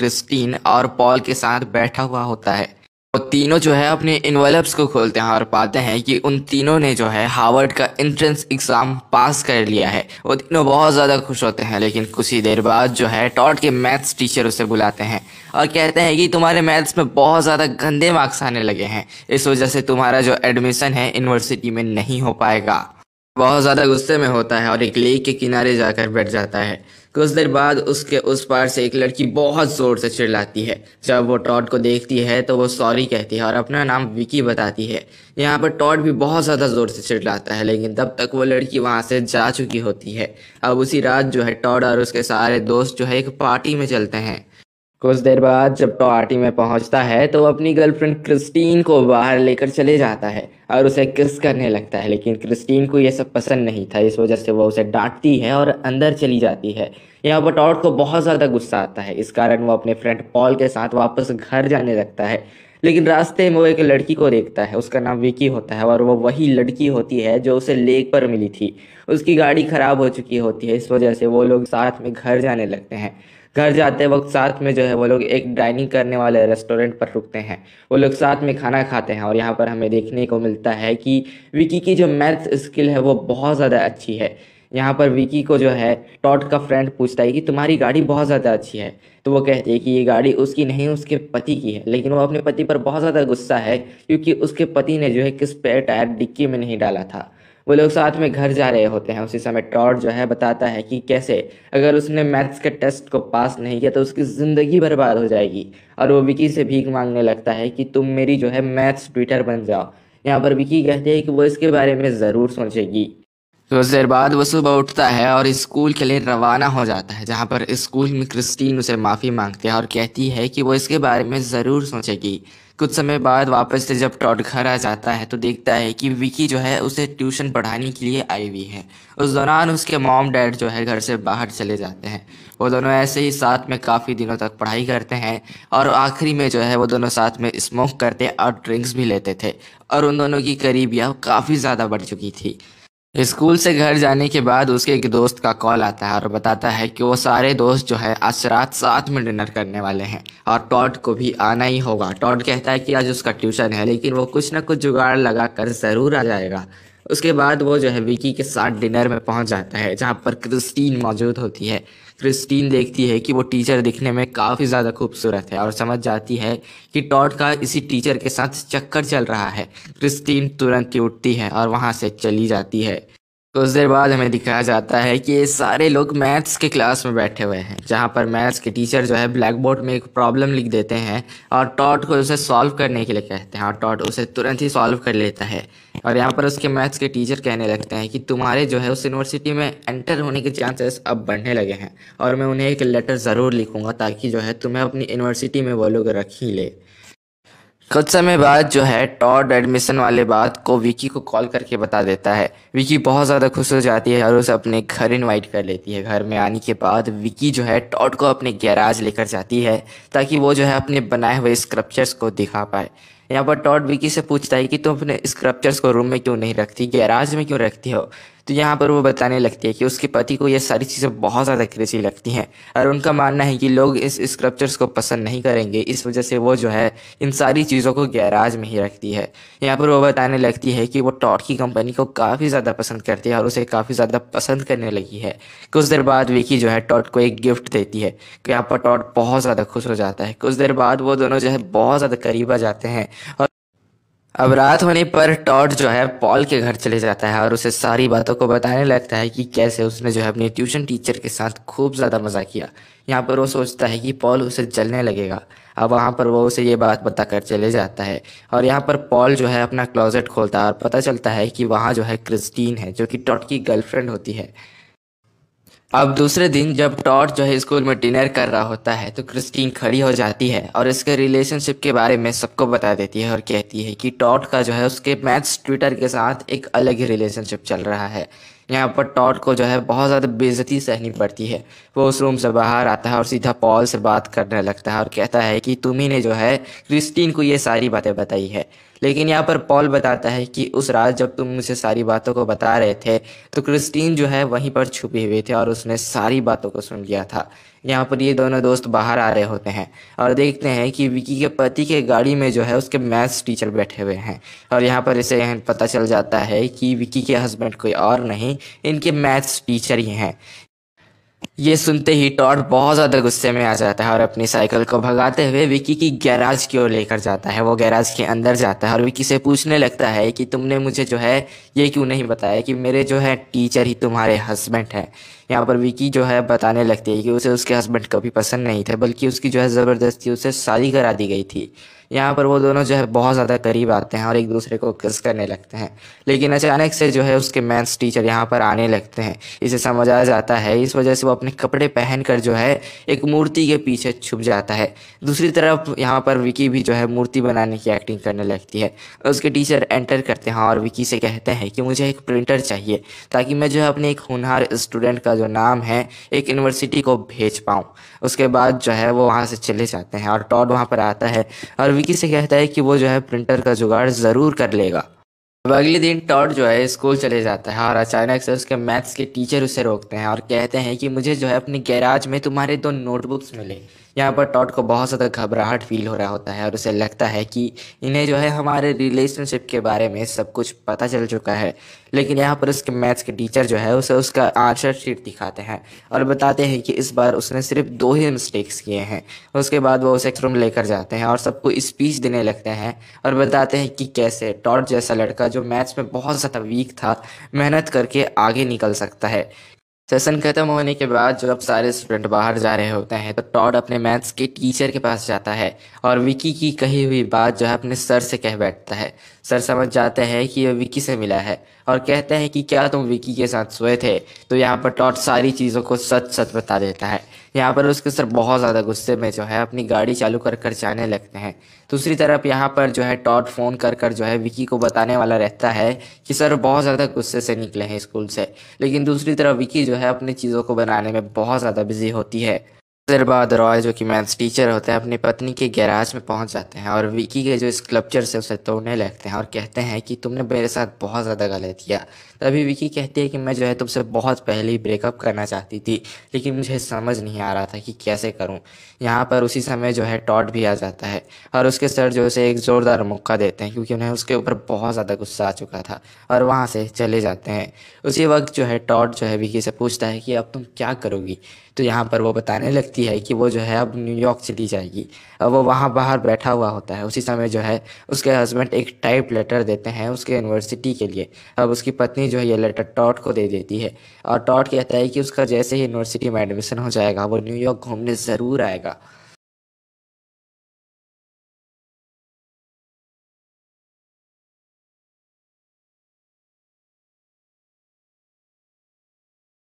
Christine और Paul के साथ बैठा हुआ होता है और तीनों जो है अपने इन्वेलप्स को खोलते हैं और पाते हैं कि उन तीनों ने जो है हार्वर्ड का एंट्रेंस एग्ज़ाम पास कर लिया है वो तीनों बहुत ज़्यादा खुश होते हैं लेकिन कुछ ही देर बाद जो है टॉट के मैथ्स टीचर उसे बुलाते हैं और कहते हैं कि तुम्हारे मैथ्स में बहुत ज़्यादा गंदे मार्क्स आने लगे हैं इस वजह से तुम्हारा जो एडमिशन है यूनिवर्सिटी में नहीं हो पाएगा बहुत ज़्यादा गुस्से में होता है और एक लेक के किनारे जाकर बैठ जाता है कुछ देर बाद उसके उस पार से एक लड़की बहुत ज़ोर से चिल्लाती है जब वो टॉड को देखती है तो वो सॉरी कहती है और अपना नाम विकी बताती है यहाँ पर टॉड भी बहुत ज़्यादा ज़ोर से चिल्लाता है लेकिन तब तक वो लड़की वहाँ से जा चुकी होती है अब उसी रात जो है टॉड और उसके सारे दोस्त जो है एक पार्टी में चलते हैं कुछ देर बाद जब टॉर्टी में पहुंचता है तो अपनी गर्लफ्रेंड क्रिस्टीन को बाहर लेकर चले जाता है और उसे किस करने लगता है लेकिन क्रिस्टीन को यह सब पसंद नहीं था इस वजह से वह उसे डांटती है और अंदर चली जाती है यहाँ पर टॉड को बहुत ज़्यादा गुस्सा आता है इस कारण वो अपने फ्रेंड पॉल के साथ वापस घर जाने लगता है लेकिन रास्ते में वो एक लड़की को देखता है उसका नाम विकी होता है और वो वही लड़की होती है जो उसे लेक पर मिली थी उसकी गाड़ी खराब हो चुकी होती है इस वजह से वो लोग साथ में घर जाने लगते हैं घर जाते वक्त साथ में जो है वो लोग एक डाइनिंग करने वाले रेस्टोरेंट पर रुकते हैं वो लोग साथ में खाना खाते हैं और यहाँ पर हमें देखने को मिलता है कि विकी की जो मैथ स्किल है वो बहुत ज़्यादा अच्छी है यहाँ पर विकी को जो है टॉट का फ्रेंड पूछता है कि तुम्हारी गाड़ी बहुत ज़्यादा अच्छी है तो वो कहती है कि ये गाड़ी उसकी नहीं उसके पति की है लेकिन वो अपने पति पर बहुत ज़्यादा गुस्सा है क्योंकि उसके पति ने जो है किस पैर टायर डिक्की में नहीं डाला था वो लोग साथ में घर जा रहे होते हैं उसी समय टॉड जो है बताता है कि कैसे अगर उसने मैथ्स के टेस्ट को पास नहीं किया तो उसकी ज़िंदगी बर्बाद हो जाएगी और वो विकी से भीख मांगने लगता है कि तुम मेरी जो है मैथ्स ट्विटर बन जाओ यहाँ पर विकी कहती है कि वो इसके बारे में ज़रूर सोचेगी कुछ तो देर बाद वो सुबह उठता है और स्कूल के लिए रवाना हो जाता है जहाँ पर स्कूल में क्रिस्टीन उसे माफ़ी मांगती है और कहती है कि वो इसके बारे में ज़रूर सोचेगी कुछ समय बाद वापस से जब टॉड घर आ जाता है तो देखता है कि विकी जो है उसे ट्यूशन पढ़ाने के लिए आई हुई है उस दौरान उसके मॉम डैड जो है घर से बाहर चले जाते हैं वो दोनों ऐसे ही साथ में काफ़ी दिनों तक पढ़ाई करते हैं और आखिरी में जो है वो दोनों साथ में स्मोक करते और ड्रिंक्स भी लेते थे और उन दोनों की करीबियाँ काफ़ी ज़्यादा बढ़ चुकी थी स्कूल से घर जाने के बाद उसके एक दोस्त का कॉल आता है और बताता है कि वो सारे दोस्त जो है आज रात साथ में डिनर करने वाले हैं और टॉड को भी आना ही होगा टॉड कहता है कि आज उसका ट्यूशन है लेकिन वो कुछ ना कुछ जुगाड़ लगा कर ज़रूर आ जाएगा उसके बाद वो जो है विकी के साथ डिनर में पहुंच जाता है जहाँ पर क्रिस्टीन मौजूद होती है क्रिस्टीन देखती है कि वो टीचर दिखने में काफ़ी ज़्यादा खूबसूरत है और समझ जाती है कि टॉड का इसी टीचर के साथ चक्कर चल रहा है क्रिस्टीन तुरंत ही उठती है और वहाँ से चली जाती है कुछ तो देर बाद हमें दिखाया जाता है कि सारे लोग मैथ्स के क्लास में बैठे हुए हैं जहाँ पर मैथ्स के टीचर जो है ब्लैक बोर्ड में एक प्रॉब्लम लिख देते हैं और टॉट को उसे सॉल्व करने के लिए कहते हैं और टॉट उसे तुरंत ही सॉल्व कर लेता है और यहाँ पर उसके मैथ्स के टीचर कहने लगते हैं कि तुम्हारे जो है उस यूनिवर्सिटी में एंटर होने के चांसेस अब बढ़ने लगे हैं और मैं उन्हें एक लेटर ज़रूर लिखूँगा ताकि जो है तुम्हें अपनी यूनिवर्सिटी में वो लोग रख ही ले कुछ समय बाद जो है टॉड एडमिशन वाले बात को विकी को कॉल करके बता देता है विकी बहुत ज़्यादा खुश हो जाती है और उसे अपने घर इनवाइट कर लेती है घर में आने के बाद विकी जो है टॉड को अपने गैराज लेकर जाती है ताकि वो जो है अपने बनाए हुए स्क्रप्चर्स को दिखा पाए यहाँ पर टॉड विकी से पूछता है कि तुम अपने स्क्रप्चर्स को रूम में क्यों नहीं रखती गैराज में क्यों रखती हो तो यहाँ पर वो बताने लगती है कि उसके पति को ये सारी चीज़ें बहुत ज़्यादा क्रेजी लगती हैं और उनका मानना है कि लोग इस स्क्रप्चर्स को पसंद नहीं करेंगे इस वजह से वो जो है इन सारी चीज़ों को गैराज में ही रखती है यहाँ पर वो बताने लगती है कि वो टॉट की कंपनी को काफ़ी ज़्यादा पसंद करती है और उसे काफ़ी ज़्यादा पसंद करने लगी है कुछ देर बाद विकी जो है टॉट को एक गिफ्ट देती है तो यहाँ पर टॉट बहुत ज़्यादा खुश हो जाता है कुछ देर बाद वो दोनों जो है बहुत ज़्यादा करीब आ जाते हैं और अब रात होने पर टॉड जो है पॉल के घर चले जाता है और उसे सारी बातों को बताने लगता है कि कैसे उसने जो है अपने ट्यूशन टीचर के साथ खूब ज़्यादा मज़ा किया यहाँ पर वो सोचता है कि पॉल उसे जलने लगेगा अब वहाँ पर वो उसे ये बात बता कर चले जाता है और यहाँ पर पॉल जो है अपना क्लोजेट खोलता है और पता चलता है कि वहाँ जो है क्रिस्टीन है जो कि टॉट की गर्लफ्रेंड होती है अब दूसरे दिन जब टॉट जो है स्कूल में डिनर कर रहा होता है तो क्रिस्टीन खड़ी हो जाती है और इसके रिलेशनशिप के बारे में सबको बता देती है और कहती है कि टॉट का जो है उसके मैथ्स ट्विटर के साथ एक अलग ही रिलेशनशिप चल रहा है यहाँ पर टॉट को जो है बहुत ज़्यादा बेजती सहनी पड़ती है वो उस रूम से बाहर आता है और सीधा पॉल से बात करने लगता है और कहता है कि तुम्ही ने जो है क्रिस्टीन को ये सारी बातें बताई है लेकिन यहाँ पर पॉल बताता है कि उस रात जब तुम मुझे सारी बातों को बता रहे थे तो क्रिस्टीन जो है वहीं पर छुपी हुई थी और उसने सारी बातों को सुन लिया था यहाँ पर ये दोनों दोस्त बाहर आ रहे होते हैं और देखते हैं कि विकी के पति के गाड़ी में जो है उसके मैथ्स टीचर बैठे हुए हैं और यहाँ पर इसे पता चल जाता है कि विकी के हस्बैंड कोई और नहीं इनके मैथ्स टीचर ही हैं ये सुनते ही टॉड बहुत ज़्यादा गुस्से में आ जाता है और अपनी साइकिल को भगाते हुए विकी की गैराज की ओर लेकर जाता है वो गैराज के अंदर जाता है और विकी से पूछने लगता है कि तुमने मुझे जो है ये क्यों नहीं बताया कि मेरे जो है टीचर ही तुम्हारे हस्बैंड है यहाँ पर विकी जो है बताने लगती है कि उसे उसके हस्बैंड कभी पसंद नहीं थे बल्कि उसकी जो है ज़बरदस्ती उसे शादी करा दी गई थी यहाँ पर वो दोनों जो है बहुत ज़्यादा करीब आते हैं और एक दूसरे को किस करने लगते हैं लेकिन अचानक से जो है उसके मैथ्स टीचर यहाँ पर आने लगते हैं इसे समझाया जाता है इस वजह से वो अपने कपड़े पहन कर जो है एक मूर्ति के पीछे छुप जाता है दूसरी तरफ यहाँ पर विकी भी जो है मूर्ति बनाने की एक्टिंग करने लगती है उसके टीचर एंटर करते हैं और विकी से कहते हैं कि मुझे एक प्रिंटर चाहिए ताकि मैं जो है अपने एक होनहार स्टूडेंट का जो नाम है एक यूनिवर्सिटी को भेज पाऊँ उसके बाद जो है वो वहाँ से चले जाते हैं और टॉड वहाँ पर आता है और विकी से कहता है कि वो जो है प्रिंटर का जुगाड़ ज़रूर कर लेगा अब अगले दिन टॉड जो है स्कूल चले जाता है और अचानक से उसके मैथ्स के टीचर उसे रोकते हैं और कहते हैं कि मुझे जो है अपने गैराज में तुम्हारे दो नोटबुक्स मिले यहाँ पर टॉट को बहुत ज़्यादा घबराहट फील हो रहा होता है और उसे लगता है कि इन्हें जो है हमारे रिलेशनशिप के बारे में सब कुछ पता चल चुका है लेकिन यहाँ पर उसके मैथ्स के टीचर जो है उसे उसका आंसर शीट दिखाते हैं और बताते हैं कि इस बार उसने सिर्फ दो ही मिस्टेक्स किए हैं उसके बाद वो उसे रूम लेकर जाते हैं और सबको स्पीच देने लगते हैं और बताते हैं कि कैसे टॉट जैसा लड़का जो मैथ्स में बहुत ज़्यादा वीक था मेहनत करके आगे निकल सकता है सेशन खत्म होने के बाद जब सारे स्टूडेंट बाहर जा रहे होते हैं तो टॉड अपने मैथ्स के टीचर के पास जाता है और विकी की कही हुई बात जो है अपने सर से कह बैठता है सर समझ जाते हैं कि यह विकी से मिला है और कहते हैं कि क्या तुम विकी के साथ सोए थे तो यहाँ पर टॉट सारी चीज़ों को सच सच बता देता है यहाँ पर उसके सर बहुत ज़्यादा गुस्से में जो है अपनी गाड़ी चालू कर कर जाने लगते हैं दूसरी तरफ यहाँ पर जो है टॉट फ़ोन कर कर जो है विकी को बताने वाला रहता है कि सर बहुत ज़्यादा गुस्से से निकले हैं स्कूल से लेकिन दूसरी तरफ विकी जो है अपनी चीज़ों को बनाने में बहुत ज़्यादा बिजी होती है देर बाद रॉय जो कि मैथ्स टीचर होते हैं अपनी पत्नी के गैराज में पहुंच जाते हैं और विकी के जो स्कल्पचर्स से उसे तोड़ने लगते हैं और कहते हैं कि तुमने मेरे साथ बहुत ज़्यादा गलत किया तभी विकी कहती है कि मैं जो है तुमसे बहुत पहले ही ब्रेकअप करना चाहती थी लेकिन मुझे समझ नहीं आ रहा था कि कैसे करूँ यहाँ पर उसी समय जो है टॉट भी आ जाता है और उसके सर जो उसे एक ज़ोरदार मौका देते हैं क्योंकि उन्हें उसके ऊपर बहुत ज़्यादा गुस्सा आ चुका था और वहाँ से चले जाते हैं उसी वक्त जो है टॉट जो है विकी से पूछता है कि अब तुम क्या करोगी तो यहाँ पर वो बताने लगती होती है कि वो जो है अब न्यूयॉर्क चली जाएगी वो वहाँ बाहर बैठा हुआ होता है उसी समय जो है उसके हस्बैंड एक टाइप लेटर देते हैं उसके यूनिवर्सिटी के लिए अब उसकी पत्नी जो है ये लेटर टॉट को दे देती है और टॉट कहता है कि उसका जैसे ही यूनिवर्सिटी में एडमिशन हो जाएगा वो न्यूयॉर्क घूमने ज़रूर आएगा